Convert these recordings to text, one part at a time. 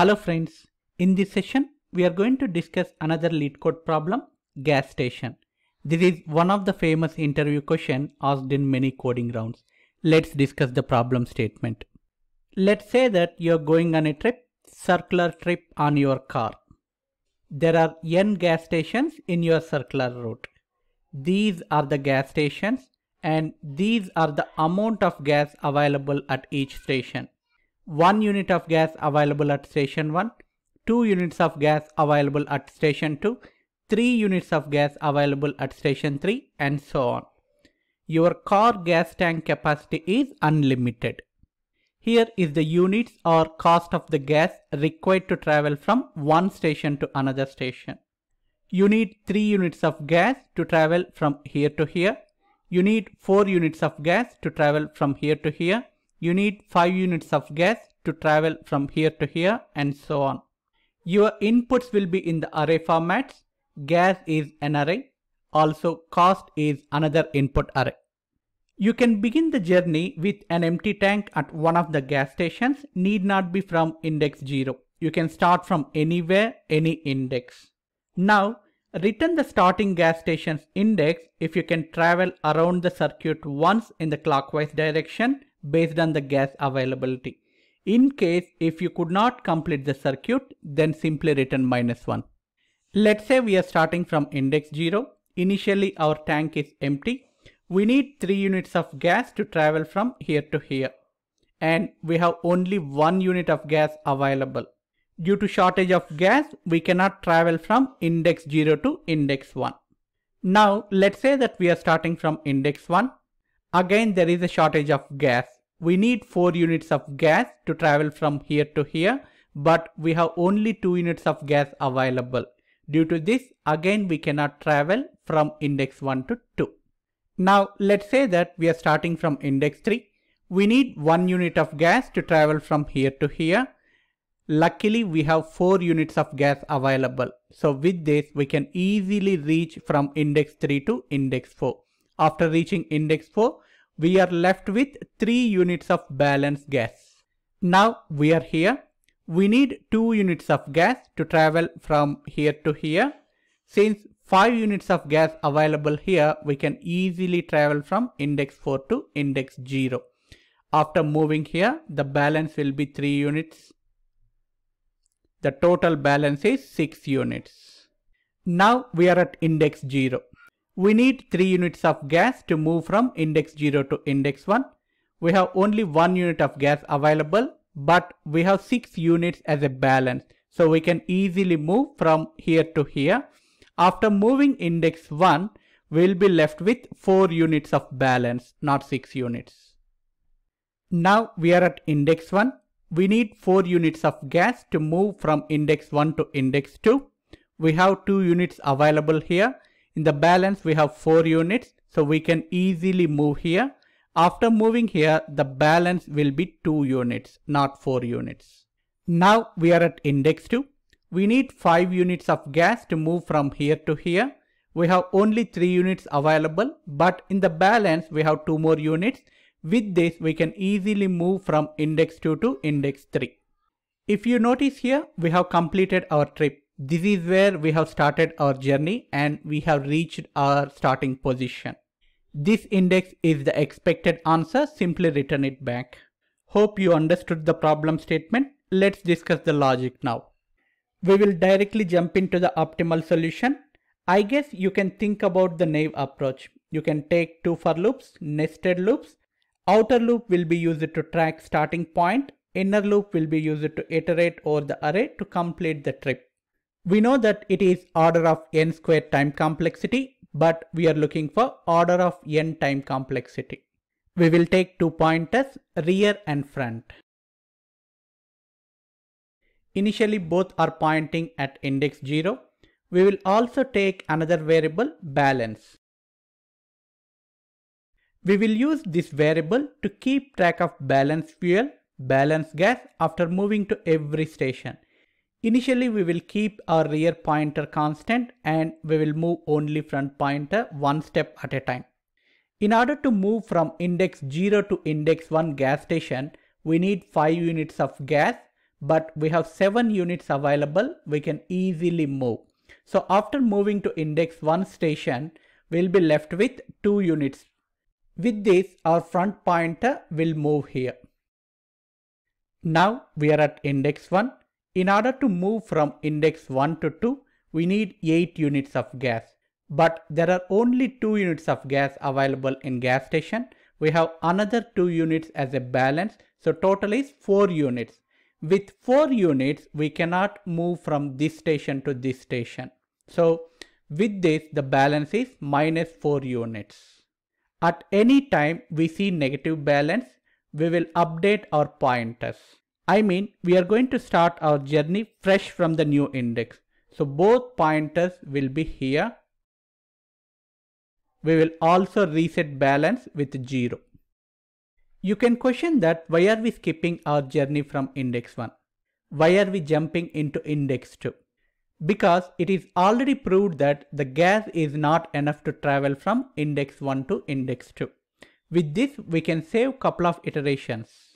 Hello friends, in this session we are going to discuss another lead code problem, gas station. This is one of the famous interview question asked in many coding rounds. Let's discuss the problem statement. Let's say that you're going on a trip, circular trip on your car. There are n gas stations in your circular route. These are the gas stations and these are the amount of gas available at each station. 1 unit of gas available at station 1, 2 units of gas available at station 2, 3 units of gas available at station 3 and so on. Your car gas tank capacity is unlimited. Here is the units or cost of the gas required to travel from one station to another station. You need 3 units of gas to travel from here to here. You need 4 units of gas to travel from here to here. You need 5 units of gas to travel from here to here and so on. Your inputs will be in the array formats. Gas is an array. Also cost is another input array. You can begin the journey with an empty tank at one of the gas stations need not be from index 0. You can start from anywhere, any index. Now return the starting gas station's index if you can travel around the circuit once in the clockwise direction based on the gas availability. In case if you could not complete the circuit, then simply return minus 1. Let's say we are starting from index 0. Initially our tank is empty. We need 3 units of gas to travel from here to here. And we have only 1 unit of gas available. Due to shortage of gas, we cannot travel from index 0 to index 1. Now let's say that we are starting from index 1. Again there is a shortage of gas we need 4 units of gas to travel from here to here, but we have only 2 units of gas available. Due to this, again we cannot travel from index 1 to 2. Now let's say that we are starting from index 3. We need 1 unit of gas to travel from here to here. Luckily, we have 4 units of gas available. So with this, we can easily reach from index 3 to index 4. After reaching index 4, we are left with 3 units of balance gas. Now we are here. We need 2 units of gas to travel from here to here. Since 5 units of gas available here, we can easily travel from index 4 to index 0. After moving here, the balance will be 3 units. The total balance is 6 units. Now we are at index 0. We need 3 units of gas to move from index 0 to index 1. We have only 1 unit of gas available but we have 6 units as a balance. So we can easily move from here to here. After moving index 1, we'll be left with 4 units of balance, not 6 units. Now we are at index 1. We need 4 units of gas to move from index 1 to index 2. We have 2 units available here. In the balance, we have four units, so we can easily move here. After moving here, the balance will be two units, not four units. Now we are at index two. We need five units of gas to move from here to here. We have only three units available, but in the balance, we have two more units. With this, we can easily move from index two to index three. If you notice here, we have completed our trip. This is where we have started our journey and we have reached our starting position. This index is the expected answer, simply return it back. Hope you understood the problem statement. Let's discuss the logic now. We will directly jump into the optimal solution. I guess you can think about the naive approach. You can take two for loops, nested loops. Outer loop will be used to track starting point. Inner loop will be used to iterate over the array to complete the trip. We know that it is order of n squared time complexity, but we are looking for order of n time complexity. We will take two pointers, rear and front. Initially both are pointing at index 0. We will also take another variable balance. We will use this variable to keep track of balance fuel, balance gas after moving to every station. Initially, we will keep our rear pointer constant and we will move only front pointer one step at a time. In order to move from index 0 to index 1 gas station, we need 5 units of gas, but we have 7 units available, we can easily move. So after moving to index 1 station, we'll be left with 2 units. With this, our front pointer will move here. Now we are at index 1 in order to move from index 1 to 2, we need 8 units of gas. But there are only 2 units of gas available in gas station. We have another 2 units as a balance, so total is 4 units. With 4 units, we cannot move from this station to this station. So with this, the balance is minus 4 units. At any time we see negative balance, we will update our pointers. I mean, we are going to start our journey fresh from the new index. So both pointers will be here. We will also reset balance with 0. You can question that why are we skipping our journey from index 1? Why are we jumping into index 2? Because it is already proved that the gas is not enough to travel from index 1 to index 2. With this we can save couple of iterations.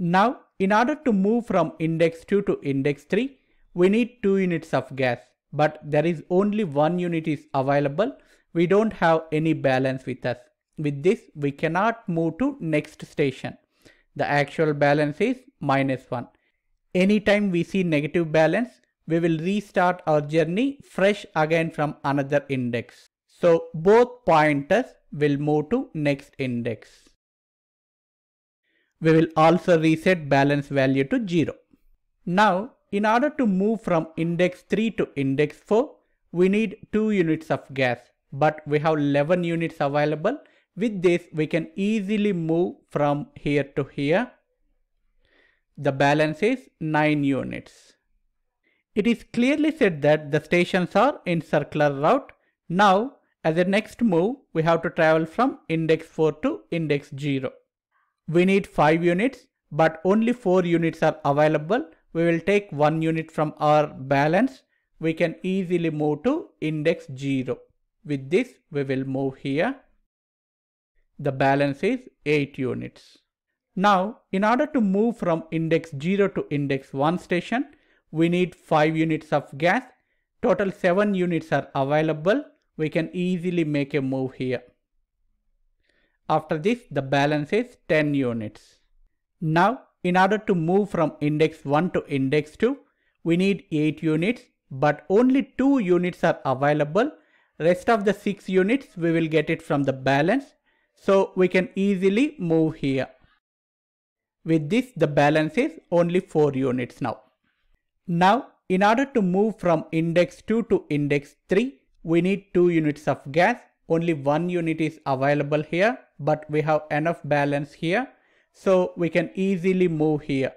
Now, in order to move from index 2 to index 3, we need 2 units of gas, but there is only 1 unit is available. We don't have any balance with us. With this, we cannot move to next station. The actual balance is minus 1. Anytime we see negative balance, we will restart our journey fresh again from another index. So both pointers will move to next index. We will also reset balance value to 0. Now, in order to move from index 3 to index 4, we need 2 units of gas, but we have 11 units available. With this, we can easily move from here to here. The balance is 9 units. It is clearly said that the stations are in circular route. Now, as a next move, we have to travel from index 4 to index 0 we need 5 units but only 4 units are available. We will take 1 unit from our balance. We can easily move to index 0. With this we will move here. The balance is 8 units. Now in order to move from index 0 to index 1 station we need 5 units of gas. Total 7 units are available. We can easily make a move here. After this, the balance is 10 units. Now, in order to move from index 1 to index 2, we need 8 units, but only 2 units are available. Rest of the 6 units, we will get it from the balance. So we can easily move here. With this, the balance is only 4 units now. Now, in order to move from index 2 to index 3, we need 2 units of gas. Only 1 unit is available here but we have enough balance here. So we can easily move here.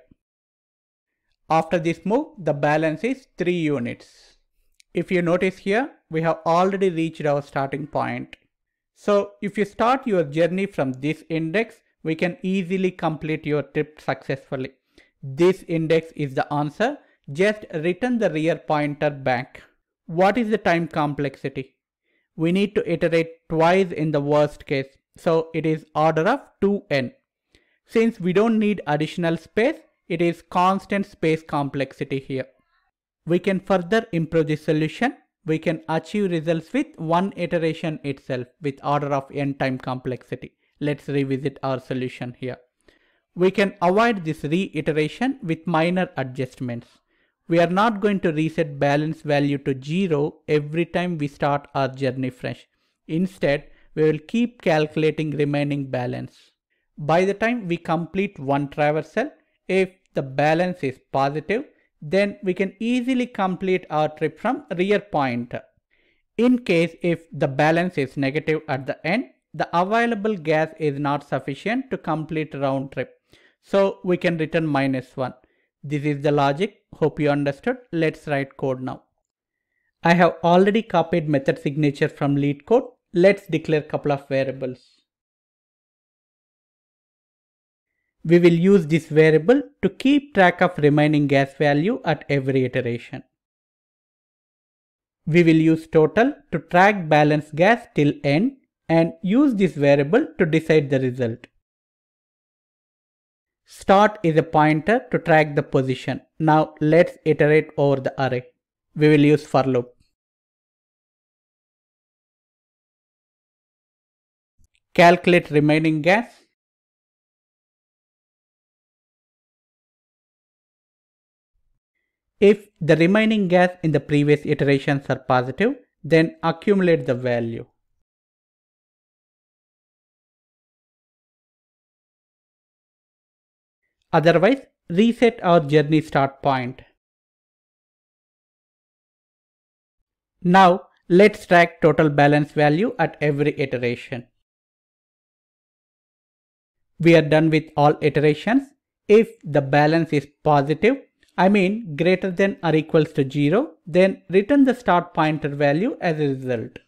After this move, the balance is 3 units. If you notice here, we have already reached our starting point. So if you start your journey from this index, we can easily complete your trip successfully. This index is the answer. Just return the rear pointer back. What is the time complexity? We need to iterate twice in the worst case. So it is order of 2n. Since we don't need additional space, it is constant space complexity here. We can further improve the solution. We can achieve results with one iteration itself with order of n time complexity. Let's revisit our solution here. We can avoid this reiteration with minor adjustments. We are not going to reset balance value to 0 every time we start our journey fresh. Instead, we will keep calculating remaining balance. By the time we complete one traversal, if the balance is positive, then we can easily complete our trip from rear point. In case if the balance is negative at the end, the available gas is not sufficient to complete round trip. So we can return minus 1. This is the logic. Hope you understood. Let's write code now. I have already copied method signature from lead code. Let's declare couple of variables. We will use this variable to keep track of remaining gas value at every iteration. We will use total to track balance gas till end and use this variable to decide the result. Start is a pointer to track the position. Now let's iterate over the array. We will use for loop. Calculate remaining gas. If the remaining gas in the previous iterations are positive, then accumulate the value. Otherwise, reset our journey start point. Now, let's track total balance value at every iteration we are done with all iterations if the balance is positive, I mean greater than or equals to 0, then return the start pointer value as a result.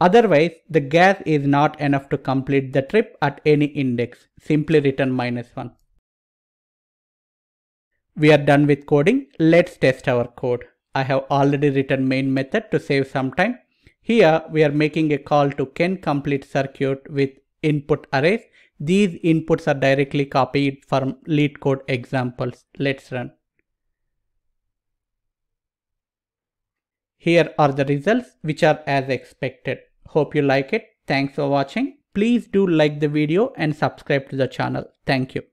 Otherwise, the gas is not enough to complete the trip at any index. Simply return minus 1. We are done with coding. Let's test our code. I have already written main method to save some time. Here we are making a call to can complete circuit with input arrays. These inputs are directly copied from lead code examples. Let's run. Here are the results which are as expected. Hope you like it. Thanks for watching. Please do like the video and subscribe to the channel. Thank you.